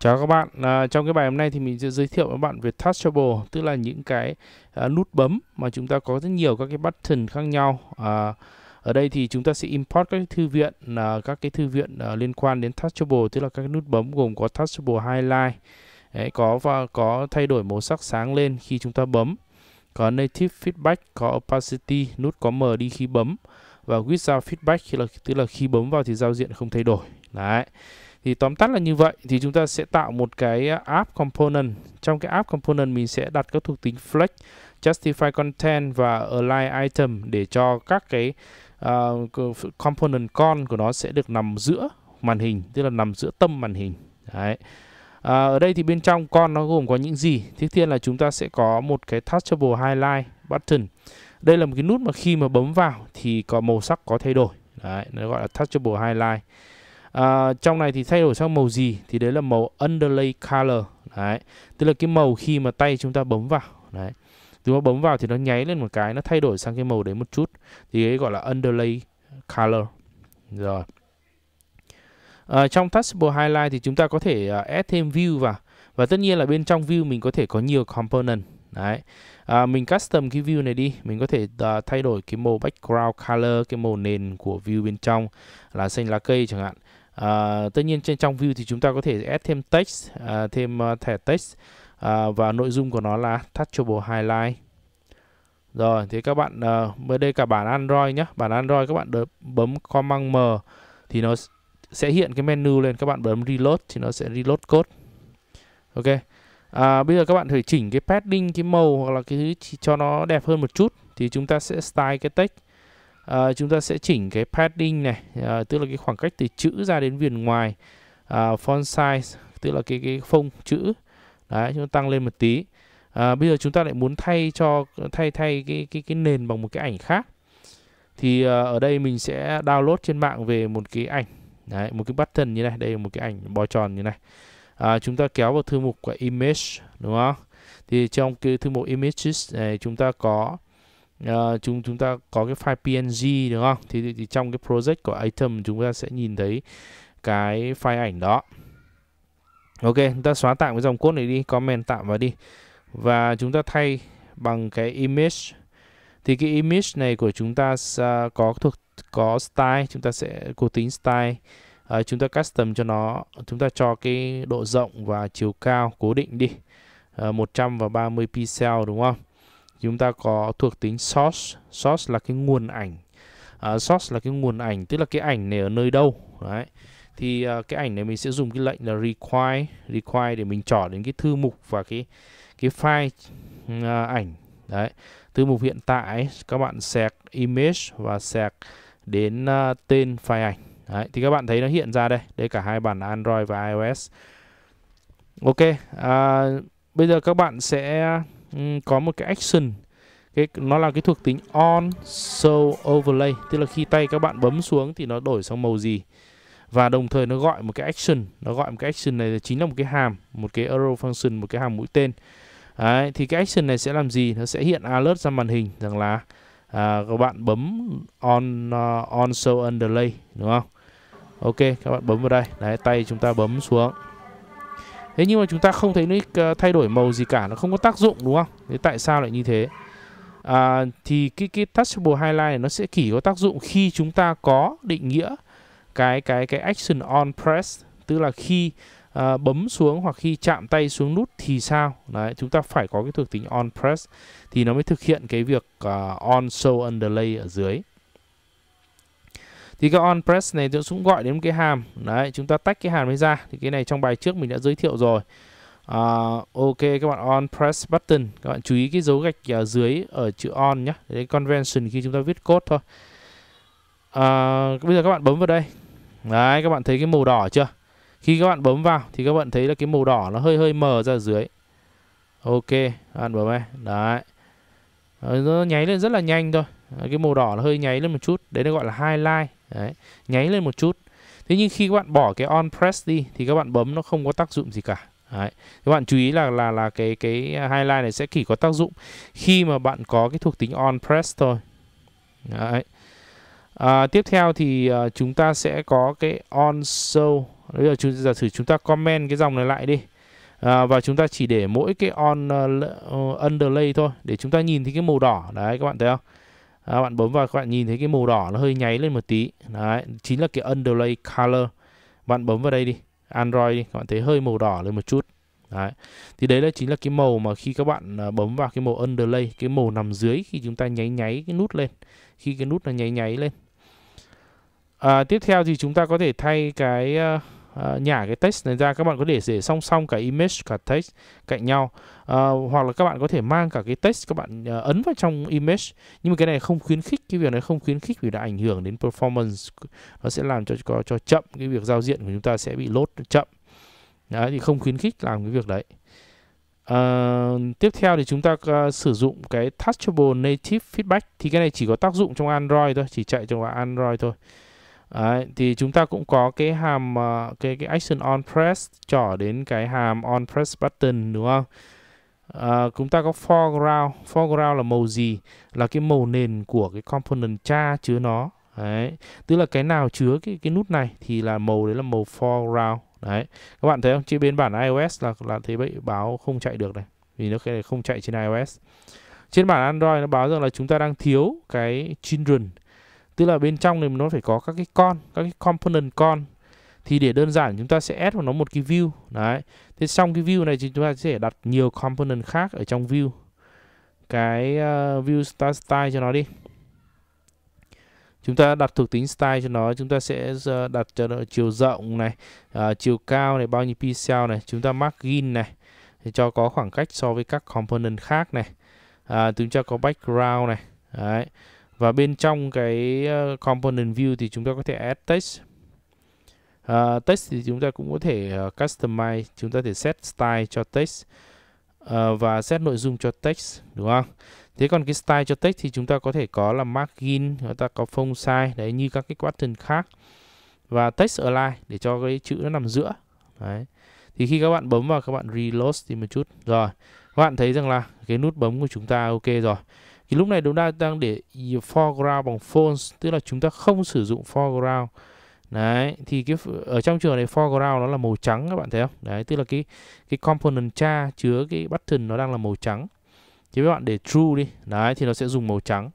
Chào các bạn, à, trong cái bài hôm nay thì mình sẽ giới thiệu với bạn về touchable tức là những cái à, nút bấm mà chúng ta có rất nhiều các cái button khác nhau à, ở đây thì chúng ta sẽ import các thư viện à, các cái thư viện à, liên quan đến touchable tức là các nút bấm gồm có touchable highlight Đấy, có và có thay đổi màu sắc sáng lên khi chúng ta bấm có native feedback có opacity nút có mờ đi khi bấm và without feedback khi là tức là khi bấm vào thì giao diện không thay đổi đấy thì tóm tắt là như vậy thì chúng ta sẽ tạo một cái à, app component trong cái app component mình sẽ đặt các thuộc tính flex justify content và align item để cho các cái uh, component con của nó sẽ được nằm giữa màn hình tức là nằm giữa tâm màn hình đấy À, ở đây thì bên trong con nó gồm có những gì? Thứ tiên là chúng ta sẽ có một cái touchable highlight button. Đây là một cái nút mà khi mà bấm vào thì có màu sắc có thay đổi. Đấy, nó gọi là touchable highlight à, trong này thì thay đổi sang màu gì thì đấy là màu underlay color đấy tức là cái màu khi mà tay chúng ta bấm vào đấy chúng ta bấm vào thì nó nháy lên một cái nó thay đổi sang cái màu đấy một chút thì ấy gọi là underlay color rồi à, trong touchable highlight thì chúng ta có thể uh, add thêm view vào và tất nhiên là bên trong view mình có thể có nhiều component Đấy. À, mình custom cái view này đi Mình có thể uh, thay đổi cái màu background color Cái màu nền của view bên trong Là xanh lá cây chẳng hạn À, tất nhiên trên trong view thì chúng ta có thể add thêm text, à, thêm uh, thẻ text à, và nội dung của nó là touchable highlight. Rồi, thế các bạn uh, mới đây cả bản Android nhé. Bản Android các bạn đợi, bấm Command M thì nó sẽ hiện cái menu lên. Các bạn bấm Reload thì nó sẽ reload code. Ok. À, bây giờ các bạn phải chỉnh cái padding, cái màu hoặc là cái thứ cho nó đẹp hơn một chút thì chúng ta sẽ style cái text à, chúng ta sẽ chỉnh cái padding này à, tức là cái khoảng cách từ chữ ra đến viền ngoài à, font size tức là cái cái phông chữ đấy chúng ta tăng lên một tí à, bây giờ chúng ta lại muốn thay cho thay thay cái cái cái nền bằng một cái ảnh khác thì à, ở đây mình sẽ download trên mạng về một cái ảnh đấy một cái button như này đây là một cái ảnh bo tròn như này à, chúng ta kéo vào thư mục của image đúng không thì trong cái thư mục images này chúng ta có uh, chúng chúng ta có cái file png đúng không thì, thì trong cái project của item chúng ta sẽ nhìn thấy cái file ảnh đó ok chúng ta xóa tạm cái dòng cốt này đi comment tạm vào đi và chúng ta thay bằng cái image thì cái image này của chúng ta à, có thuộc có style chúng ta sẽ cố tính style uh, chúng ta custom cho nó chúng ta cho cái độ rộng và chiều cao cố định đi uh, ờ, 100 và 30 pixel đúng không chúng ta có thuộc tính source source là cái nguồn ảnh uh, source là cái nguồn ảnh tức là cái ảnh này ở nơi đâu đấy thì uh, cái ảnh này mình sẽ dùng cái lệnh là require require để mình trỏ đến cái thư mục và cái cái file uh, ảnh đấy thư mục hiện tại các bạn sạc image và sạc đến uh, tên file ảnh đấy thì các bạn thấy nó hiện ra đây đây cả hai bản android và ios ok uh, bây giờ các bạn sẽ Ừ, có một cái action cái nó là cái thuộc tính on show overlay tức là khi tay các bạn bấm xuống thì nó đổi sang màu gì và đồng thời nó gọi một cái action nó gọi một cái action này chính là một cái hàm một cái arrow function một cái hàm mũi tên Đấy, thì cái action này sẽ làm gì nó sẽ hiện alert ra màn hình rằng là à, các bạn bấm on uh, on show underlay đúng không ok các bạn bấm vào đây đấy tay chúng ta bấm xuống thế nhưng mà chúng ta không thấy nó ờ, thay đổi màu gì cả nó không có tác dụng đúng không thế tại sao lại như thế à, thì cái cái touchable highlight này nó sẽ chỉ có tác dụng khi chúng ta có định nghĩa cái cái cái action on press tức là khi à, bấm xuống hoặc khi chạm tay xuống nút thì sao đấy chúng ta phải có cái thuộc tính on press thì nó mới thực hiện cái việc uh, on show underlay ở dưới thì cái on press này cũng gọi đến cái hàm đấy chúng ta tách cái hàm ấy ra thì cái này trong bài trước mình đã giới thiệu rồi Uh, ok các bạn on press button các bạn chú ý cái dấu gạch ở dưới ở chữ on nhé đấy convention khi chúng ta viết code thôi uh, bây giờ các bạn bấm vào đây đấy các bạn thấy cái màu đỏ chưa khi các bạn bấm vào thì các bạn thấy là cái màu đỏ nó hơi hơi mờ ra dưới ok bạn bấm đây đấy ờ, nó nháy lên rất là nhanh thôi cái màu đỏ nó hơi nháy lên một chút đấy nó gọi là highlight Đấy, nháy lên một chút. Thế nhưng khi các bạn bỏ cái on press đi thì các bạn bấm nó không có tác dụng gì cả. Đấy. Các bạn chú ý là là là cái cái highlight này sẽ chỉ có tác dụng khi mà bạn có cái thuộc tính on press thôi. Đấy. À, tiếp theo thì uh, chúng ta sẽ có cái on show. Bây giờ chúng giả sử chúng ta comment cái dòng này lại đi. À, và chúng ta chỉ để mỗi cái on uh, underlay thôi để chúng ta nhìn thấy cái màu đỏ đấy các bạn thấy không? à, bạn bấm vào các bạn nhìn thấy cái màu đỏ nó hơi nháy lên một tí đấy chính là cái underlay color bạn bấm vào đây đi Android đi các bạn thấy hơi màu đỏ lên một chút đấy thì đấy là chính là cái màu mà khi các bạn à, bấm vào cái màu underlay cái màu nằm dưới khi chúng ta nháy nháy cái nút lên khi cái nút nó nháy nháy lên à, tiếp theo thì chúng ta có thể thay cái uh, uh, nhả cái text này ra các bạn có thể để song song cả image cả text cạnh nhau uh, hoặc là các bạn có thể mang cả cái text các bạn uh, ấn vào trong image nhưng mà cái này không khuyến khích cái việc này không khuyến khích vì đã ảnh hưởng đến performance nó sẽ làm cho cho, cho chậm cái việc giao diện của chúng ta sẽ bị lốt chậm đấy thì không khuyến khích làm cái việc đấy Uh, tiếp theo thì chúng ta uh, sử dụng cái Touchable Native Feedback thì cái này chỉ có tác dụng trong Android thôi, chỉ chạy trong Android thôi. Đấy, thì chúng ta cũng có cái hàm ờ, cái cái action on press trở đến cái hàm on press button đúng không? Uh, chúng ta có foreground foreground là màu gì là cái màu nền của cái component cha chứa nó đấy tức là cái nào chứa cái cái nút này thì là màu đấy là màu foreground đấy các bạn thấy không trên bên bản iOS là là thế bị báo không chạy được này vì nó không chạy trên iOS trên bản Android nó báo rằng là chúng ta đang thiếu cái children tức là bên trong này nó phải có các cái con các cái component con thì để đơn giản chúng ta sẽ add vào nó một cái view đấy thế xong cái view này thì chúng ta sẽ đặt nhiều component khác ở trong view cái uh, view star style cho nó đi chúng ta đặt thuộc tính style cho nó chúng ta sẽ ờ, đặt cho nó chiều rộng này uh, chiều cao này bao nhiêu pixel này chúng ta margin này để cho có khoảng cách so với các component khác này uh, chúng ta có background này đấy và bên trong cái ờ, component view thì chúng ta có thể add text uh, text thì chúng ta cũng có thể ờ, customize chúng ta thể set style cho text uh, và set nội dung cho text đúng không thế còn cái style cho text thì chúng ta có thể có là margin chúng ta có font size đấy như các cái pattern khác và text align để cho cái chữ nó nằm giữa đấy thì khi các bạn bấm vào các bạn reload thì một chút rồi các bạn thấy rằng là cái nút bấm của chúng ta ok rồi thì lúc này chúng ta đang để foreground bằng false tức là chúng ta không sử dụng foreground đấy thì cái ở trong trường này foreground nó là màu trắng các bạn thấy không đấy tức là cái cái component cha chứa cái button nó đang là màu trắng thì các bạn để true đi đấy thì nó sẽ dùng màu trắng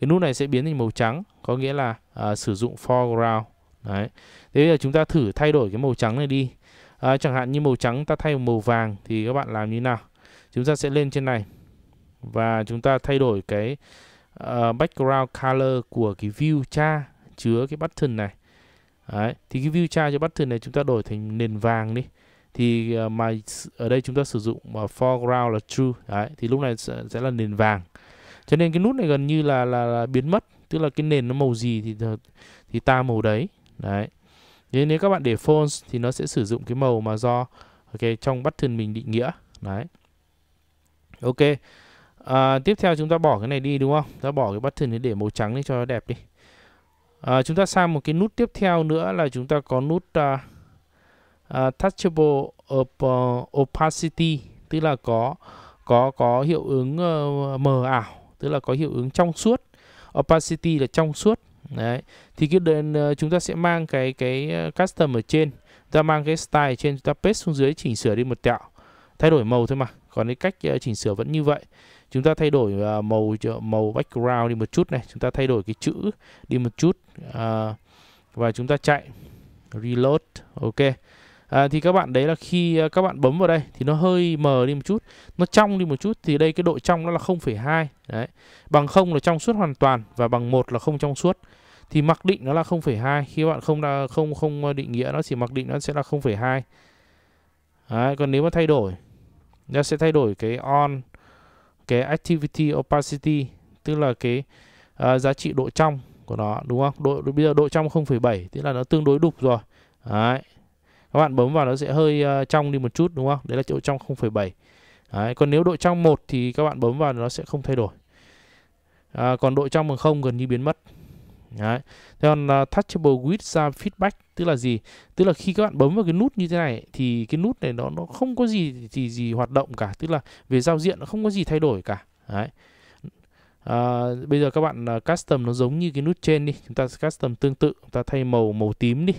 cái nút này sẽ biến thành màu trắng có nghĩa là à, sử dụng foreground đấy thế bây giờ chúng ta thử thay đổi cái màu trắng này đi à, chẳng hạn như màu trắng ta thay màu vàng thì các bạn làm như nào chúng ta sẽ lên trên này và chúng ta thay đổi cái uh, background color của cái view cha chứa cái button này Đấy. thì cái view cha cho button này chúng ta đổi thành nền vàng đi thì uh, mà ở đây chúng ta sử dụng mà ờ, uh, foreground là true Đấy. thì lúc này sẽ, sẽ là nền vàng cho nên cái nút này gần như là là, là biến mất tức là cái nền nó màu gì thì thì ta màu đấy đấy nên nếu các bạn để fonts thì nó sẽ sử dụng cái màu mà do ok trong button mình định nghĩa đấy ok à, tiếp theo chúng ta bỏ cái này đi đúng không ta bỏ cái button để, để màu trắng đi cho nó đẹp đi à, chúng ta sang một cái nút tiếp theo nữa là chúng ta có nút uh, uh, touchable op opacity tức là có có có hiệu ứng uh, mờ ảo tức là có hiệu ứng trong suốt opacity là trong suốt đấy thì cái đơn uh, chúng ta sẽ mang cái cái custom ở trên ta mang cái style ở trên chúng ta paste xuống dưới chỉnh sửa đi một tẹo thay đổi màu thôi mà còn cái cách uh, chỉnh sửa vẫn như vậy chúng ta thay đổi à, màu màu background đi một chút này chúng ta thay đổi cái chữ đi một chút à, và chúng ta chạy reload ok à, thì các bạn đấy là khi à, các bạn bấm vào đây thì nó hơi mờ đi một chút nó trong đi một chút thì đây cái độ trong nó là 0,2 đấy bằng không là trong suốt hoàn toàn và bằng một là không trong suốt thì mặc định nó là 0,2 khi bạn không là không không định nghĩa nó thì mặc định nó sẽ là 0,2 Đấy, còn nếu mà thay đổi nó sẽ thay đổi cái on cái activity opacity tức là cái uh, giá trị độ trong của nó đúng không? Độ bây giờ độ trong 0,7 tức là nó tương đối đục rồi. Đấy. Các bạn bấm vào nó sẽ hơi uh, trong đi một chút đúng không? Đấy là độ trong 0,7. còn nếu độ trong 1 thì các bạn bấm vào nó sẽ không thay đổi. À, còn độ trong bằng 0 gần như biến mất. Đấy. Thế còn uh, touchable with feedback tức là gì? Tức là khi các bạn bấm vào cái nút như thế này thì cái nút này nó nó không có gì thì gì hoạt động cả, tức là về giao diện nó không có gì thay đổi cả. Đấy. À, bây giờ các bạn uh, custom nó giống như cái nút trên đi, chúng ta custom tương tự, chúng ta thay màu màu tím đi.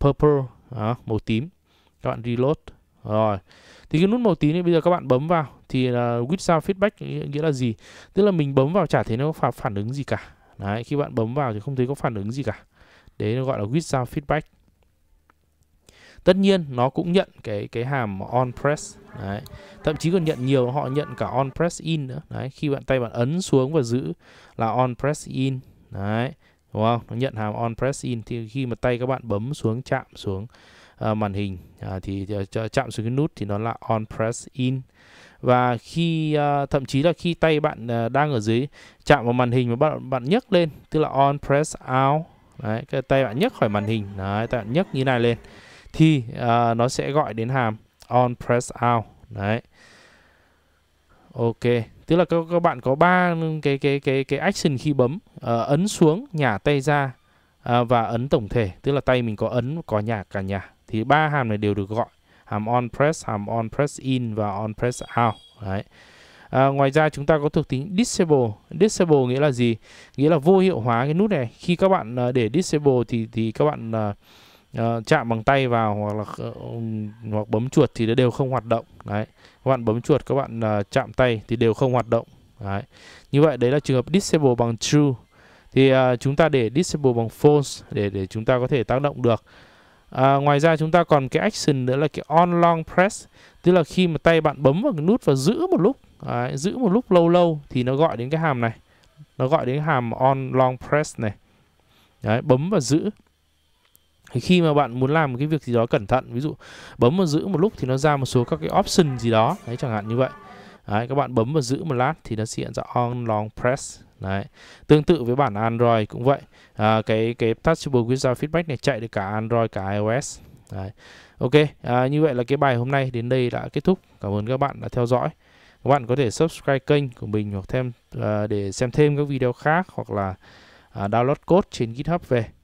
Purple, đó, màu tím. Các bạn reload. Rồi. Thì cái nút màu tím này bây giờ các bạn bấm vào thì là uh, with sound feedback nghĩa là gì? Tức là mình bấm vào chả thấy nó phản ứng gì cả Đấy, khi bạn bấm vào thì không thấy có phản ứng gì cả. Đấy gọi là without feedback. Tất nhiên nó cũng nhận cái cái hàm on press. Đấy. Thậm chí còn nhận nhiều họ nhận cả on press in nữa. Đấy, khi bạn tay bạn ấn xuống và giữ là on press in. Đấy, đúng không? Nó nhận hàm on press in thì khi mà tay các bạn bấm xuống chạm xuống uh, màn hình uh, thì uh, chạm xuống cái nút thì nó là on press in và khi à, thậm chí là khi tay bạn à, đang ở dưới chạm vào màn hình mà bạn bạn nhấc lên tức là on press out đấy cái tay bạn nhấc khỏi màn hình đấy tay bạn nhấc như này lên thì uh, nó sẽ gọi đến hàm on press out đấy ok tức là các các bạn có ba cái cái cái cái action khi bấm uh, ấn xuống nhả tay ra uh, và ấn tổng thể tức là tay mình có ấn có nhả cả nhả thì ba hàm này đều được gọi hàm on press hàm on press in và on press out đấy À, ngoài ra chúng ta có thuộc tính disable disable nghĩa là gì nghĩa là vô hiệu hóa cái nút này khi các bạn à, để disable thì thì các bạn uh, chạm bằng tay vào hoặc là uh, hoặc bấm chuột thì nó đều không hoạt động đấy các bạn bấm chuột các bạn uh, chạm tay thì đều không hoạt động đấy như vậy đấy là trường hợp disable bằng true thì uh, chúng ta để disable bằng false để để chúng ta có thể tác động được À, ngoài ra chúng ta còn cái action nữa là cái on long press tức là khi mà tay bạn bấm vào cái nút và giữ một lúc đấy, giữ một lúc lâu lâu thì nó gọi đến cái hàm này nó gọi đến hàm on long press này đấy, bấm và giữ thì khi mà bạn muốn làm một cái việc gì đó cẩn thận ví dụ bấm và giữ một lúc thì nó ra một số các cái option gì đó đấy chẳng hạn như vậy Đấy, các bạn bấm và giữ một lát thì nó sẽ hiện ra on long press Đấy. Tương tự với bản Android cũng vậy. À, cái cái Touchable Wizard Feedback này chạy được cả Android cả iOS. Đấy. Ok, à, như vậy là cái bài hôm nay đến đây đã kết thúc. Cảm ơn các bạn đã theo dõi. Các bạn có thể subscribe kênh của mình hoặc thêm à, để xem thêm các video khác hoặc là à, download code trên GitHub về.